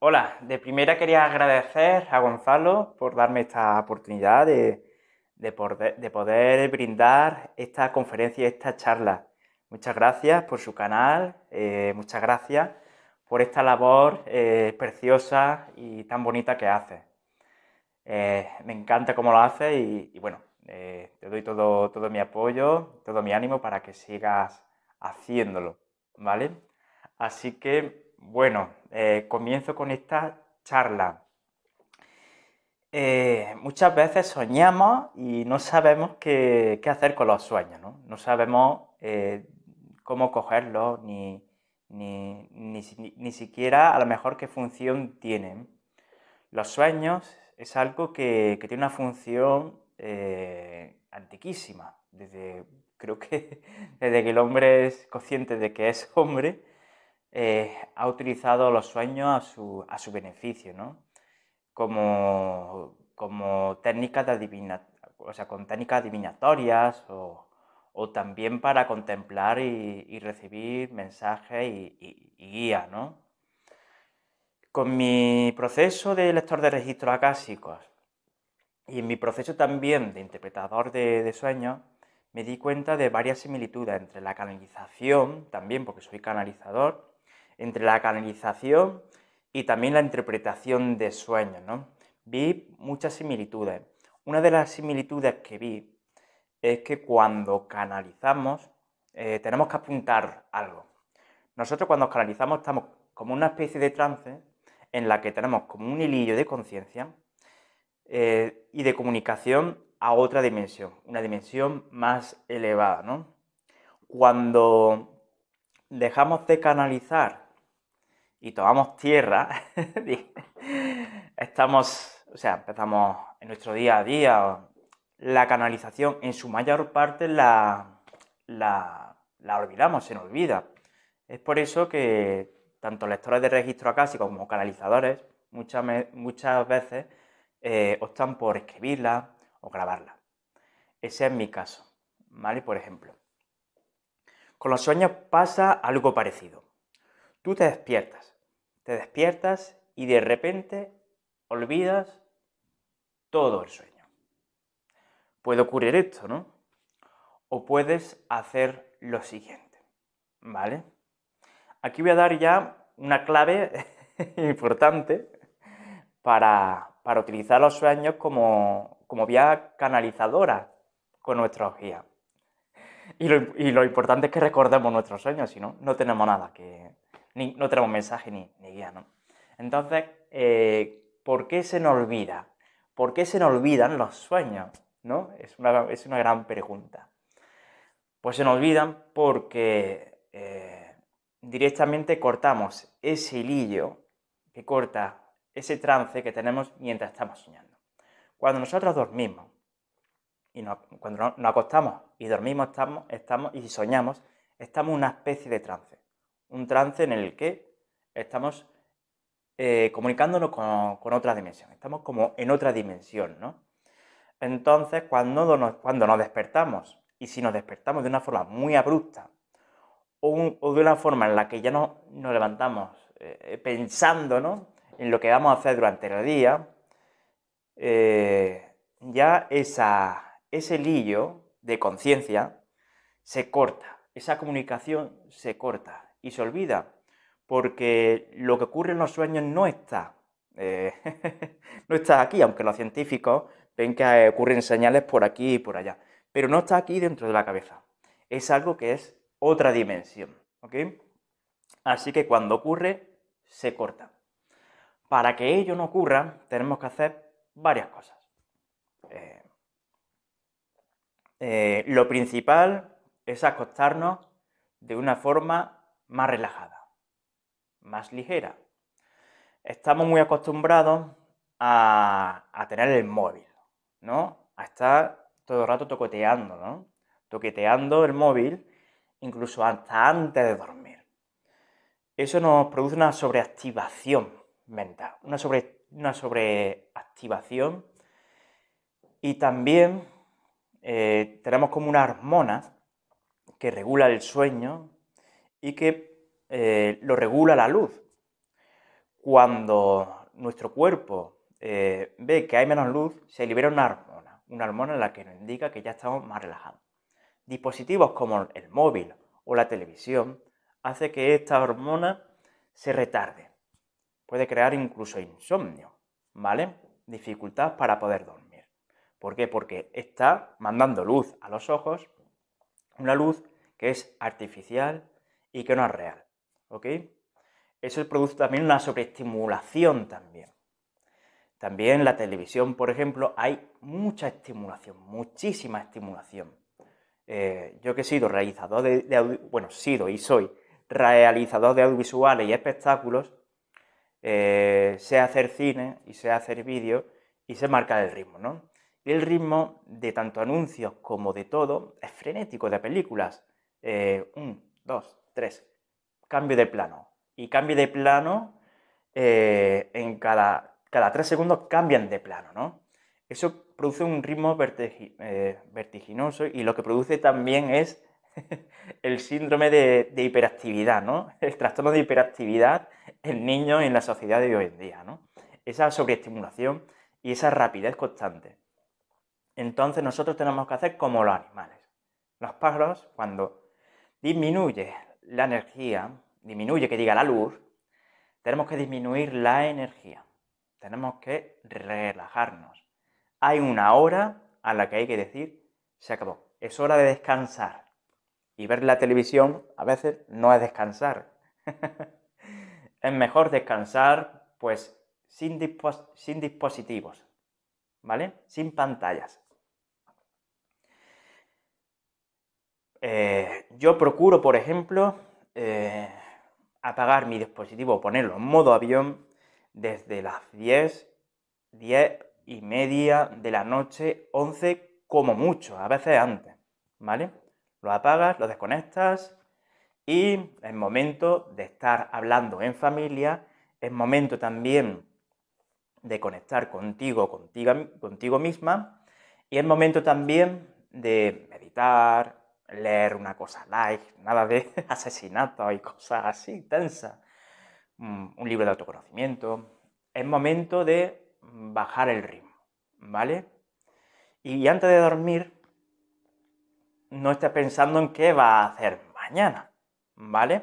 Hola, de primera quería agradecer a Gonzalo por darme esta oportunidad de, poder, brindar esta conferencia y esta charla. Muchas gracias por su canal, eh, muchas gracias por esta labor eh, preciosa y tan bonita que hace. Eh, me encanta cómo lo hace y, bueno, te doy todo, todo, mi apoyo, todo mi ánimo para que sigas haciéndolo, ¿vale? Así que bueno, eh, comienzo con esta charla. Eh, muchas veces soñamos y no sabemos qué, hacer con los sueños, ¿no? No sabemos eh, cómo cogerlos, ni, siquiera a lo mejor qué función tienen. Los sueños es algo que, tiene una función antiquísima, creo que desde que el hombre es consciente de que es hombre, eh, ha utilizado los sueños a su, beneficio, ¿no? Como, técnicas de o sea, con técnicas adivinatorias o, también para contemplar y, recibir mensajes y, guías, ¿no? Con mi proceso de lector de registros acásicos y en mi proceso también de interpretador de sueños, me di cuenta de varias similitudes entre la canalización, también porque soy canalizador, entre la canalización y también la interpretación de sueños. Vi muchas similitudes. Una de las similitudes que vi es que cuando canalizamos eh, tenemos que apuntar algo. Nosotros cuando canalizamos estamos como una especie de trance en la que tenemos como un hilillo de conciencia eh, y de comunicación a otra dimensión, una dimensión más elevada. Cuando dejamos de canalizar y tomamos tierra, estamos, o sea, empezamos en nuestro día a día la canalización, en su mayor parte la, la, olvidamos, se nos olvida. Es por eso que tanto lectores de registro acásico como canalizadores muchas, muchas veces eh, optan por escribirla o grabarla. Ese es mi caso, ¿vale? Por ejemplo. Con los sueños pasa algo parecido. Tú te despiertas, te despiertas y de repente olvidas todo el sueño. Puede ocurrir esto, ¿no? O puedes hacer lo siguiente, ¿vale? Aquí voy a dar ya una clave importante para, utilizar los sueños como, vía canalizadora con nuestra guía. Y lo, y lo, importante es que recordemos nuestros sueños, si no, no tenemos nada que, no tenemos mensaje ni, ni guía, ¿no? Entonces, eh, ¿por qué se nos olvida? ¿Por qué se nos olvidan los sueños? ¿No? Es una, gran pregunta. Pues se nos olvidan porque eh, directamente cortamos ese hilillo que corta ese trance que tenemos mientras estamos soñando. Cuando nosotros dormimos, y nos, cuando nos acostamos y dormimos, estamos, estamos y soñamos, estamos en una especie de trance un trance en el que estamos eh, comunicándonos con, otra dimensión, estamos como en otra dimensión, ¿no? Entonces, cuando nos, cuando nos despertamos, y si nos despertamos de una forma muy abrupta, o, de una forma en la que ya no, nos levantamos pensándonos eh, pensando en lo que vamos a hacer durante el día, eh, ya esa, ese lío de conciencia se corta, esa comunicación se corta, y se olvida, porque lo que ocurre en los sueños no está, eh, no está aquí, aunque los científicos ven que eh, ocurren señales por aquí y por allá, pero no está aquí dentro de la cabeza. Es algo que es otra dimensión, Así que cuando ocurre, se corta. Para que ello no ocurra, tenemos que hacer varias cosas. Eh, lo principal es acostarnos de una forma más relajada, más ligera. Estamos muy acostumbrados a, tener el móvil, ¿no? A estar todo el rato toqueteando, ¿no? Toqueteando el móvil incluso hasta antes de dormir. Eso nos produce una sobreactivación mental, una, sobreactivación y también eh, tenemos como una hormona que regula el sueño y que eh, lo regula la luz. Cuando nuestro cuerpo eh, ve que hay menos luz, se libera una hormona, una hormona en la que nos indica que ya estamos más relajados. Dispositivos como el móvil o la televisión hace que esta hormona se retarde. Puede crear incluso insomnio, ¿vale? Dificultad para poder dormir. ¿Por qué? Porque está mandando luz a los ojos, una luz que es artificial, y que no es real. ¿Ok? Eso produce también una sobreestimulación también. También la televisión, por ejemplo, hay mucha estimulación, muchísima estimulación. Eh, yo que he sido realizador de, audio, bueno, sido y soy realizador de audiovisuales y espectáculos, eh, sé hacer cine y sé hacer vídeo y sé marcar el ritmo, ¿no? Y el ritmo de tanto anuncios como de todo es frenético de películas. Eh, un, dos, Tres, cambio de plano. Y cambio de plano eh, en cada, tres segundos cambian de plano, ¿no? Eso produce un ritmo eh, vertiginoso y lo que produce también es el síndrome de, hiperactividad, ¿no? El trastorno de hiperactividad en niños en la sociedad de hoy en día, ¿no? Esa sobreestimulación y esa rapidez constante. Entonces nosotros tenemos que hacer como los animales. Los pájaros, cuando disminuye la energía, disminuye que diga la luz, tenemos que disminuir la energía. Tenemos que relajarnos. Hay una hora a la que hay que decir, se acabó. Es hora de descansar. Y ver la televisión a veces no es descansar. es mejor descansar pues sin, sin dispositivos, ¿vale? Sin pantallas. Eh, yo procuro, por ejemplo, eh, apagar mi dispositivo, ponerlo en modo avión desde las 10, 10 y media de la noche, 11 como mucho, a veces antes, ¿vale? Lo apagas, lo desconectas y es momento de estar hablando en familia, es momento también de conectar contigo, contigo, contigo misma y es momento también de meditar, leer una cosa light, like, nada de asesinato y cosas así tensas. Mm, un libro de autoconocimiento. Es momento de bajar el ritmo, ¿vale? Y antes de dormir, no estés pensando en qué vas a hacer mañana, ¿vale?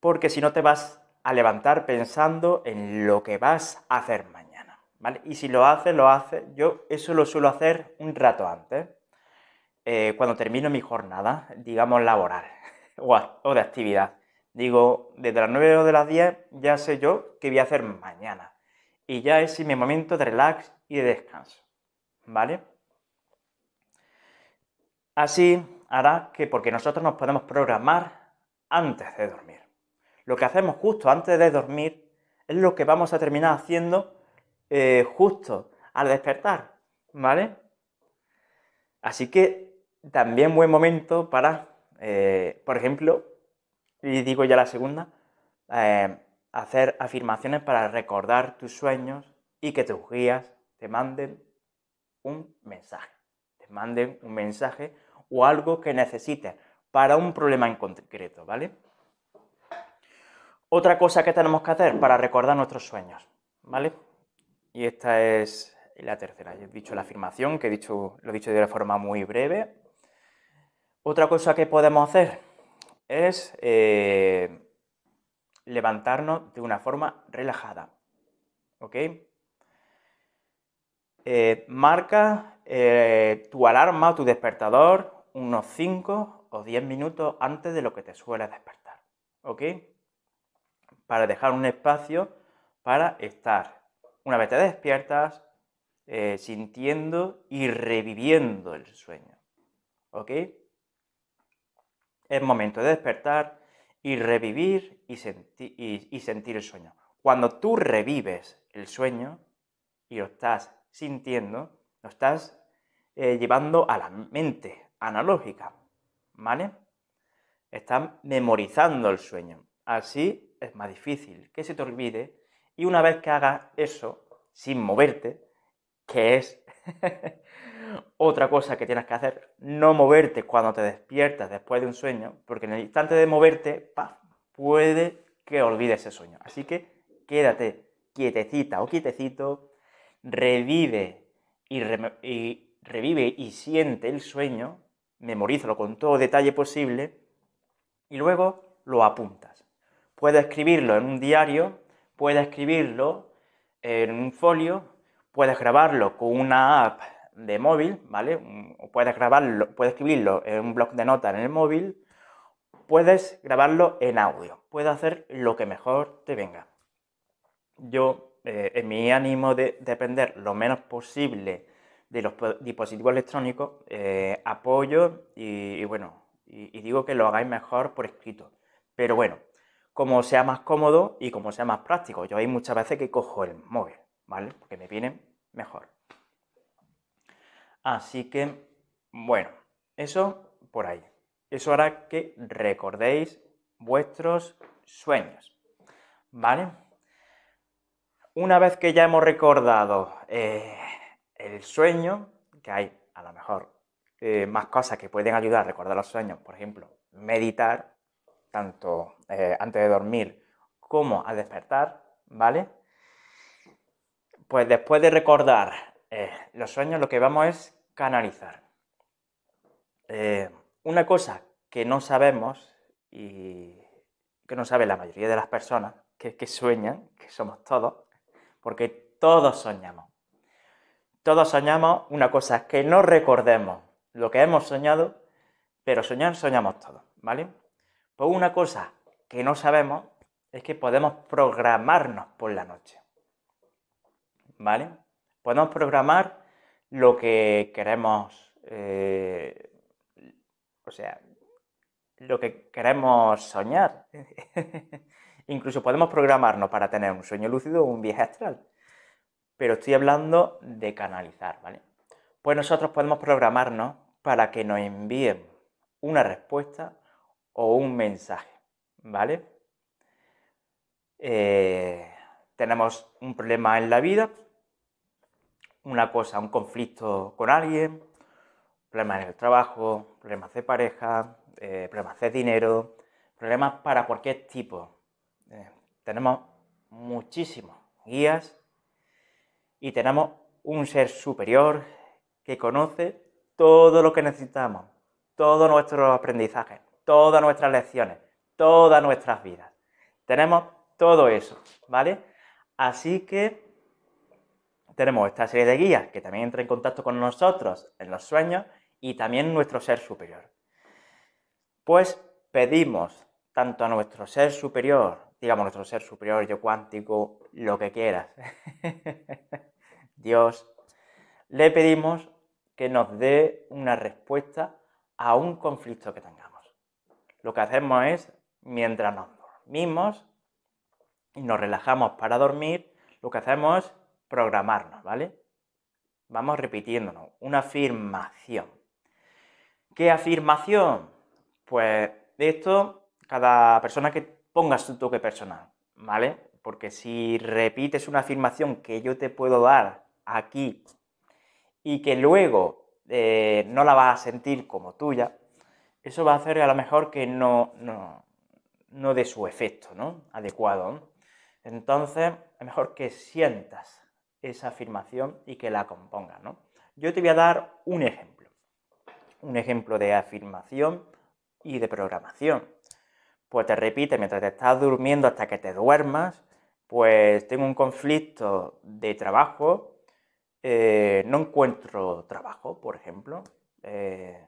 Porque si no te vas a levantar pensando en lo que vas a hacer mañana, ¿vale? Y si lo haces, lo haces. Yo eso lo suelo hacer un rato antes eh, cuando termino mi jornada, digamos laboral o, de actividad. Digo, desde las 9 o de las 10 ya sé yo qué voy a hacer mañana. Y ya es mi momento de relax y de descanso. ¿Vale? Así hará que porque nosotros nos podemos programar antes de dormir. Lo que hacemos justo antes de dormir es lo que vamos a terminar haciendo eh, justo al despertar. ¿Vale? Así que también buen momento para, eh, por ejemplo, y digo ya la segunda, eh, hacer afirmaciones para recordar tus sueños y que tus guías te manden un mensaje. Te manden un mensaje o algo que necesites para un problema en concreto, ¿vale? Otra cosa que tenemos que hacer para recordar nuestros sueños, ¿vale? Y esta es la tercera. he dicho la afirmación, que he dicho, lo he dicho de una forma muy breve, otra cosa que podemos hacer es eh, levantarnos de una forma relajada. ¿Ok? Eh, marca eh, tu alarma o tu despertador unos 5 o 10 minutos antes de lo que te suele despertar. ¿Ok? Para dejar un espacio para estar. Una vez te despiertas, sintiendo y reviviendo el sueño. ¿Ok? Es momento de despertar y revivir y, sentir el sueño. Cuando tú revives el sueño y lo estás sintiendo, lo estás eh, llevando a la mente analógica, ¿vale? Estás memorizando el sueño. Así es más difícil que se te olvide y una vez que hagas eso, sin moverte, que es Otra cosa que tienes que hacer, no moverte cuando te despiertas después de un sueño, porque en el instante de moverte, ¡paf! puede que olvides ese sueño. Así que quédate quietecita o quietecito, revive y, revive y siente el sueño, memorízalo con todo detalle posible y luego lo apuntas. Puedes escribirlo en un diario, puedes escribirlo en un folio, puedes grabarlo con una app de móvil, ¿vale? Puedes grabarlo, puedes escribirlo en un blog de notas en el móvil, puedes grabarlo en audio, puedes hacer lo que mejor te venga. Yo, eh, en mi ánimo de depender lo menos posible de los dispositivos electrónicos, eh, apoyo y, bueno, y digo que lo hagáis mejor por escrito. Pero bueno, como sea más cómodo y como sea más práctico. Yo hay muchas veces que cojo el móvil, ¿vale? Porque me viene mejor. Así que, bueno, eso por ahí. Eso hará que recordéis vuestros sueños. ¿Vale? Una vez que ya hemos recordado eh, el sueño, que hay a lo mejor eh, más cosas que pueden ayudar a recordar los sueños, por ejemplo, meditar, tanto eh, antes de dormir como al despertar, ¿vale? Pues después de recordar los sueños, lo que vamos es canalizar. Eh, una cosa que no sabemos y que no sabe la mayoría de las personas, que, que sueñan, que somos todos, porque todos soñamos. Todos soñamos una cosa es que no recordemos lo que hemos soñado, pero soñar soñamos todos, ¿vale? Pues una cosa que no sabemos es que podemos programarnos por la noche, ¿vale? Podemos programar lo que queremos, eh, o sea, lo que queremos soñar. Incluso podemos programarnos para tener un sueño lúcido o un viaje astral. Pero estoy hablando de canalizar, ¿vale? Pues nosotros podemos programarnos para que nos envíen una respuesta o un mensaje, ¿vale? Eh, tenemos un problema en la vida, una cosa, un conflicto con alguien, problemas en el trabajo, problemas de pareja, eh, problemas de dinero, problemas para cualquier tipo. Eh, tenemos muchísimos guías y tenemos un ser superior que conoce todo lo que necesitamos, todos nuestros aprendizajes, todas nuestras lecciones, todas nuestras vidas. Tenemos todo eso, ¿vale? Así que tenemos esta serie de guías que también entra en contacto con nosotros en los sueños y también nuestro ser superior. Pues pedimos tanto a nuestro ser superior, digamos nuestro ser superior, yo cuántico, lo que quieras, Dios, le pedimos que nos dé una respuesta a un conflicto que tengamos. Lo que hacemos es, mientras nos dormimos y nos relajamos para dormir, lo que hacemos es programarnos, ¿vale? Vamos repitiéndonos. Una afirmación. ¿Qué afirmación? Pues de esto, cada persona que ponga su toque personal, ¿vale? Porque si repites una afirmación que yo te puedo dar aquí y que luego eh, no la vas a sentir como tuya, eso va a hacer a lo mejor que no, no, no dé su efecto ¿no? adecuado. Entonces, es mejor que sientas esa afirmación y que la componga. Yo te voy a dar un ejemplo, un ejemplo de afirmación y de programación. Pues te repite, mientras te estás durmiendo hasta que te duermas, pues tengo un conflicto de trabajo, eh, no encuentro trabajo, por ejemplo, eh,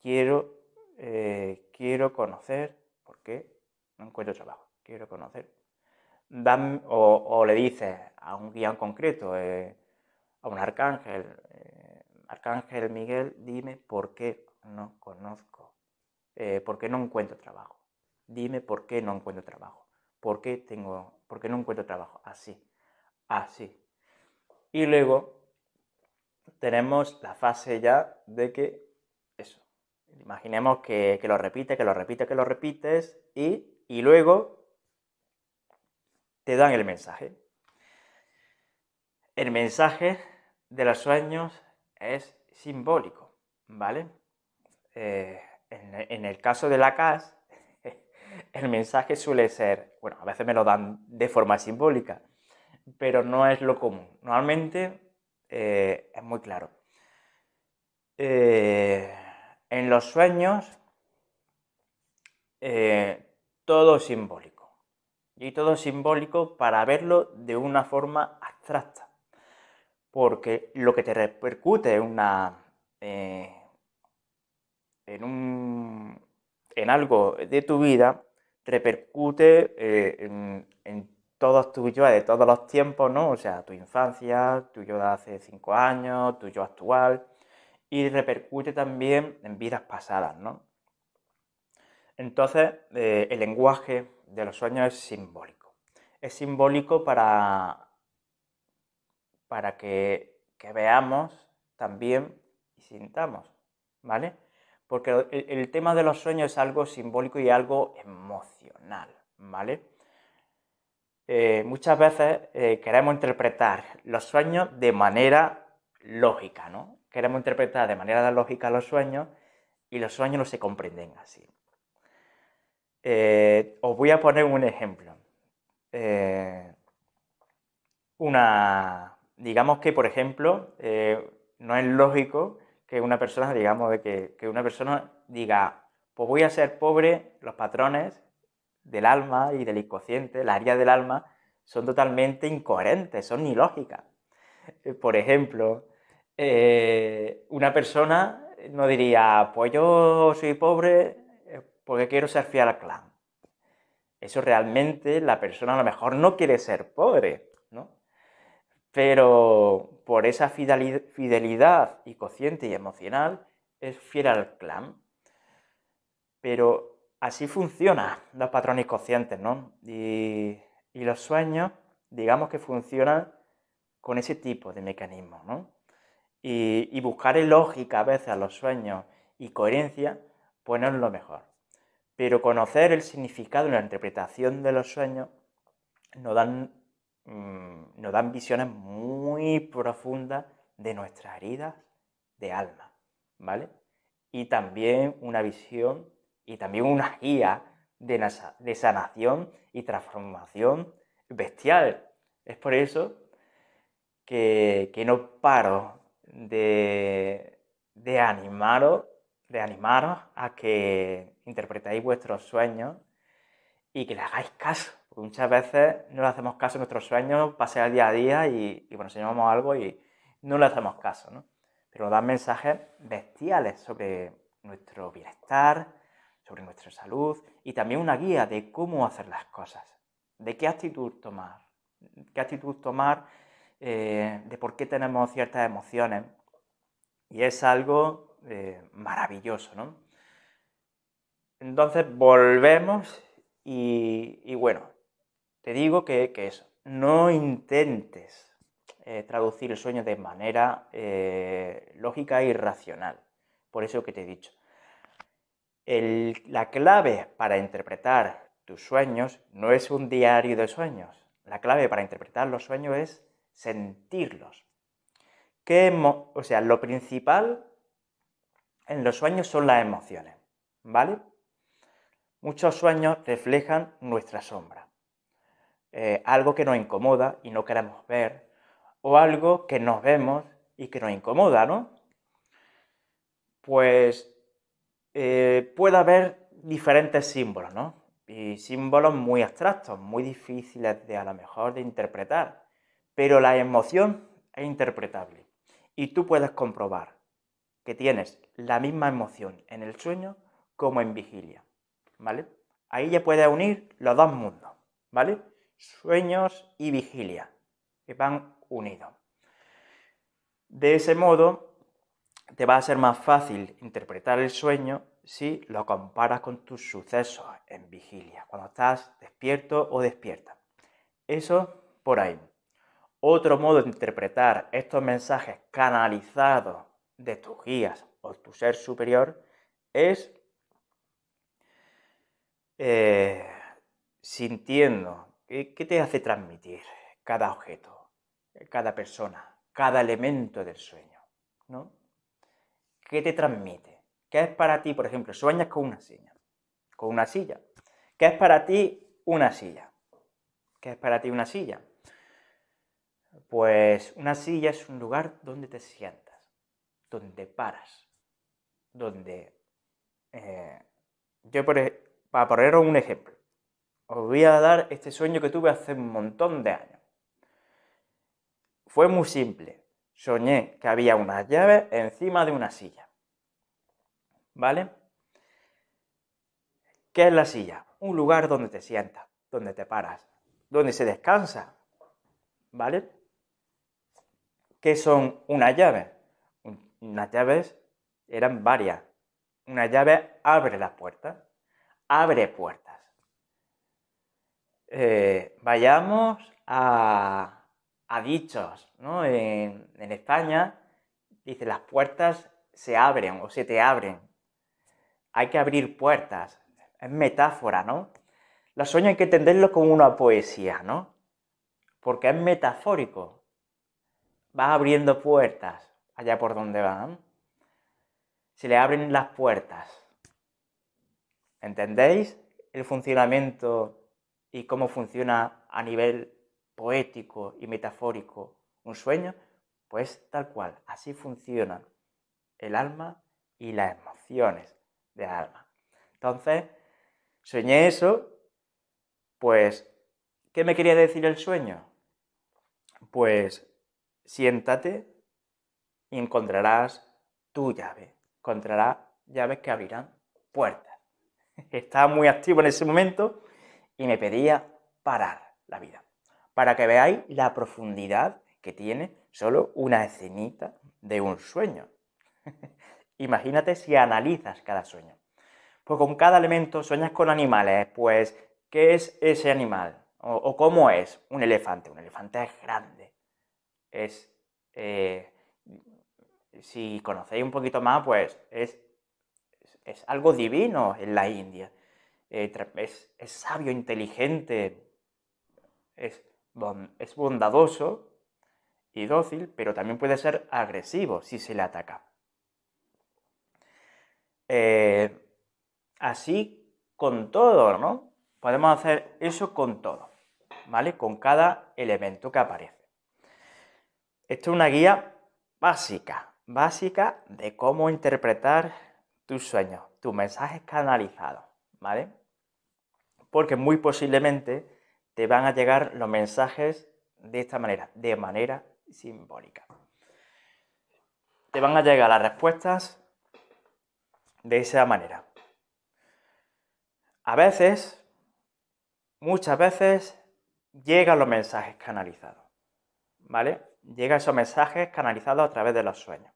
quiero, eh, quiero conocer, ¿por qué? No encuentro trabajo, quiero conocer o, le dices a un guía en concreto, eh, a un arcángel, eh, arcángel Miguel, dime por qué no conozco, eh, por qué no encuentro trabajo, dime por qué no encuentro trabajo, por qué, tengo, por no encuentro trabajo, así, así. Y luego tenemos la fase ya de que eso, imaginemos que, lo repite que lo repite que lo repites y, y luego te dan el mensaje. El mensaje de los sueños es simbólico, ¿vale? Eh, en, el caso de la CAS, el mensaje suele ser, bueno, a veces me lo dan de forma simbólica, pero no es lo común. Normalmente eh, es muy claro. Eh, en los sueños, todo es simbólico y todo simbólico para verlo de una forma abstracta. Porque lo que te repercute en una. Eh, en un. en algo de tu vida, repercute eh, en, todos tus yo de todos los tiempos, ¿no? O sea, tu infancia, tu yo de hace cinco años, tu yo actual, y repercute también en vidas pasadas, ¿no? Entonces, eh, el lenguaje, de los sueños es simbólico. Es simbólico para, para que, que veamos también y sintamos, ¿vale? Porque el, tema de los sueños es algo simbólico y algo emocional, ¿vale? Eh, muchas veces eh, queremos interpretar los sueños de manera lógica, ¿no? Queremos interpretar de manera lógica los sueños y los sueños no se comprenden así. Eh, os voy a poner un ejemplo. Eh, una, digamos que, por ejemplo, eh, no es lógico que una persona, digamos, que, que, una persona diga, pues voy a ser pobre, los patrones del alma y del inconsciente, las área del alma, son totalmente incoherentes, son ilógicas. Por ejemplo, una persona no diría, pues yo soy pobre, porque quiero ser fiel al clan. Eso realmente la persona a lo mejor no quiere ser pobre, ¿no? Pero por esa fidelidad y consciente y emocional es fiel al clan. Pero así funcionan los patrones conscientes, ¿no? Y, los sueños, digamos que funcionan con ese tipo de mecanismo. ¿no? Y, y buscar lógica a veces a los sueños y coherencia, pues no es lo mejor. Pero conocer el significado y la interpretación de los sueños nos dan, mm, visiones muy profundas de nuestra herida de alma, ¿vale? Y también una visión y también una guía de, sanación y transformación bestial. Es por eso que, no paro de, de animaros de a que interpretéis vuestros sueños y que le hagáis caso. muchas veces no le hacemos caso a nuestros sueños, pasea el día a día y, y bueno, soñamos algo y no le hacemos caso, ¿no? Pero dan mensajes bestiales sobre nuestro bienestar, sobre nuestra salud y también una guía de cómo hacer las cosas, de qué actitud tomar, qué actitud tomar, eh, de por qué tenemos ciertas emociones. Y es algo eh, maravilloso, ¿no? Entonces volvemos y, bueno, te digo que, eso, no intentes eh, traducir el sueño de manera eh, lógica y racional, por eso que te he dicho. la clave para interpretar tus sueños no es un diario de sueños, la clave para interpretar los sueños es sentirlos. o sea, lo principal en los sueños son las emociones, ¿vale? Muchos sueños reflejan nuestra sombra, eh, algo que nos incomoda y no queremos ver, o algo que nos vemos y que nos incomoda, ¿no? Pues eh, puede haber diferentes símbolos, ¿no? Y símbolos muy abstractos, muy difíciles de a lo mejor de interpretar, pero la emoción es interpretable y tú puedes comprobar que tienes la misma emoción en el sueño como en vigilia, ¿vale? Ahí ya puedes unir los dos mundos, ¿vale? Sueños y vigilia, que van unidos. De ese modo, te va a ser más fácil interpretar el sueño si lo comparas con tus sucesos en vigilia, cuando estás despierto o despierta. Eso por ahí. Otro modo de interpretar estos mensajes canalizados de tus guías o tu ser superior es eh, sintiendo qué, te hace transmitir cada objeto, cada persona, cada elemento del sueño, ¿no? ¿Qué te transmite? ¿Qué es para ti, por ejemplo, sueñas con una silla? Con una silla. ¿Qué es para ti una silla? ¿Qué es para ti una silla? Pues una silla es un lugar donde te sientes donde paras, donde... Eh, yo, para e, poneros un ejemplo, os voy a dar este sueño que tuve hace un montón de años. Fue muy simple. Soñé que había unas llaves encima de una silla. ¿Vale? ¿Qué es la silla? Un lugar donde te sientas, donde te paras, donde se descansa. ¿Vale? ¿Qué son unas llaves? las llaves eran varias. Una llave abre las puertas, abre puertas. Eh, vayamos a, dichos, ¿no? En, España dice las puertas se abren o se te abren. Hay que abrir puertas. Es metáfora, ¿no? Los sueños hay que entenderlo como una poesía, ¿no? Porque es metafórico. Vas abriendo puertas allá por donde van, se le abren las puertas. ¿Entendéis el funcionamiento y cómo funciona a nivel poético y metafórico un sueño? Pues tal cual, así funcionan el alma y las emociones del alma. Entonces, soñé eso, pues, ¿qué me quería decir el sueño? Pues, siéntate y encontrarás tu llave. Encontrarás llaves que abrirán puertas. Estaba muy activo en ese momento y me pedía parar la vida. Para que veáis la profundidad que tiene solo una escenita de un sueño. Imagínate si analizas cada sueño. Pues con cada elemento sueñas con animales, pues ¿qué es ese animal? O, cómo es un elefante. Un elefante es grande, es eh, si conocéis un poquito más, pues es, algo divino en la India. Eh, es, sabio, inteligente, es, bondadoso y dócil, pero también puede ser agresivo si se le ataca. Eh, así con todo, ¿no? Podemos hacer eso con todo, ¿vale? Con cada elemento que aparece. Esto es una guía básica, básica de cómo interpretar tus sueños, tus mensajes canalizados, ¿vale? Porque muy posiblemente te van a llegar los mensajes de esta manera, de manera simbólica. Te van a llegar las respuestas de esa manera. A veces, muchas veces, llegan los mensajes canalizados, ¿vale? llegan esos mensajes canalizados a través de los sueños.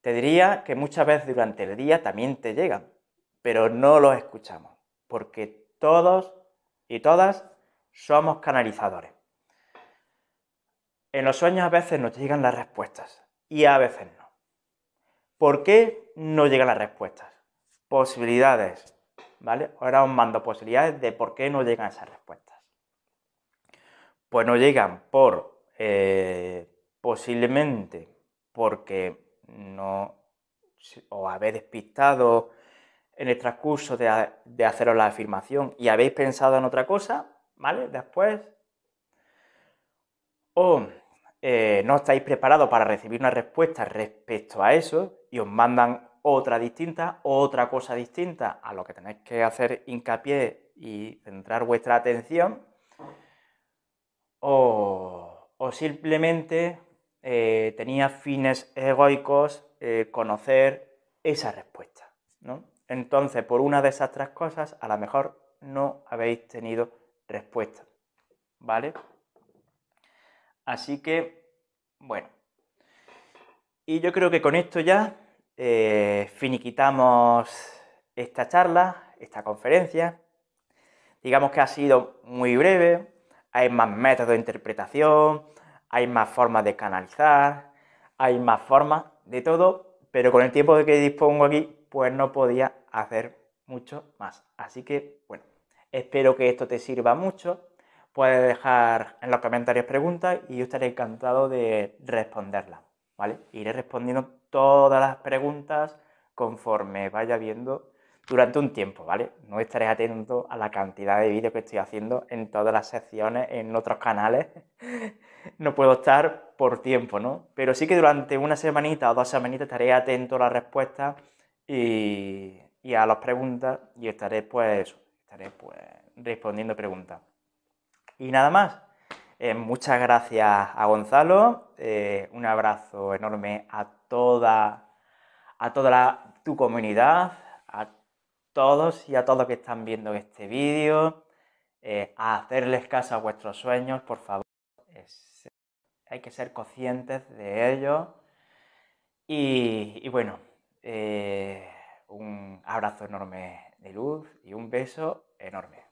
Te diría que muchas veces durante el día también te llegan, pero no los escuchamos, porque todos y todas somos canalizadores. En los sueños a veces nos llegan las respuestas y a veces no. ¿Por qué no llegan las respuestas? Posibilidades, ¿vale? Ahora os mando posibilidades de por qué no llegan esas respuestas. Pues no llegan por eh, posiblemente porque no os habéis despistado en el transcurso de, haceros la afirmación y habéis pensado en otra cosa, ¿vale? Después. O eh, no estáis preparados para recibir una respuesta respecto a eso y os mandan otra distinta, otra cosa distinta a lo que tenéis que hacer hincapié y centrar vuestra atención. O o simplemente eh, tenía fines egoicos eh, conocer esa respuesta. ¿no? Entonces, por una de esas tres cosas, a lo mejor no habéis tenido respuesta. ¿Vale? Así que, bueno. Y yo creo que con esto ya eh, finiquitamos esta charla, esta conferencia. Digamos que ha sido muy breve, hay más métodos de interpretación, hay más formas de canalizar, hay más formas de todo, pero con el tiempo que dispongo aquí, pues no podía hacer mucho más. Así que, bueno, espero que esto te sirva mucho. Puedes dejar en los comentarios preguntas y yo estaré encantado de responderlas, Iré respondiendo todas las preguntas conforme vaya viendo durante un tiempo, ¿vale? No estaré atento a la cantidad de vídeos que estoy haciendo en todas las secciones, en otros canales. no puedo estar por tiempo, ¿no? Pero sí que durante una semanita o dos semanitas estaré atento a las respuestas y, a las preguntas y estaré pues, estaré pues, respondiendo preguntas. Y nada más. Eh, muchas gracias a Gonzalo. Eh, un abrazo enorme a toda, a toda tu comunidad todos y a todos que están viendo este vídeo, eh, a hacerles caso a vuestros sueños, por favor. Eh, hay que ser conscientes de ello. Y, bueno, eh, un abrazo enorme de luz y un beso enorme.